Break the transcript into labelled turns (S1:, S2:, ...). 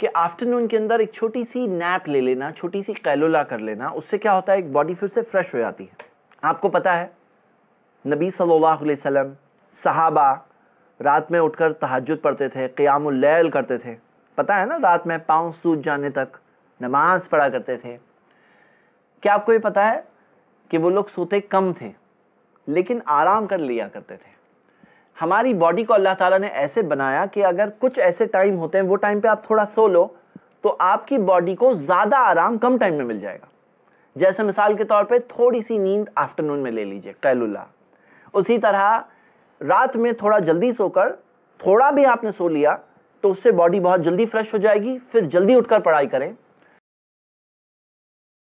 S1: कि आफ्टरनून के अंदर एक छोटी सी नैप ले लेना छोटी सी कैलोला कर लेना उससे क्या होता है एक बॉडी फिर से फ्रेश हो जाती है आपको पता है नबी सल्लल्लाहु अलैहि वसल्लम सहाबा रात में उठकर तहजद पढ़ते थे क़यामल करते थे पता है ना रात में पाँव सूज जाने तक नमाज पढ़ा करते थे क्या आपको ये पता है कि वो लोग सोते कम थे लेकिन आराम कर लिया करते थे हमारी बॉडी को अल्लाह ताला ने ऐसे बनाया कि अगर कुछ ऐसे टाइम होते हैं वो टाइम पे आप थोड़ा सो लो तो आपकी बॉडी को ज़्यादा आराम कम टाइम में मिल जाएगा जैसे मिसाल के तौर पे थोड़ी सी नींद आफ्टरनून में ले लीजिए कैलुल्ला उसी तरह रात में थोड़ा जल्दी सोकर थोड़ा भी आपने सो लिया तो उससे बॉडी बहुत जल्दी फ्रेश हो जाएगी फिर जल्दी उठकर पढ़ाई करें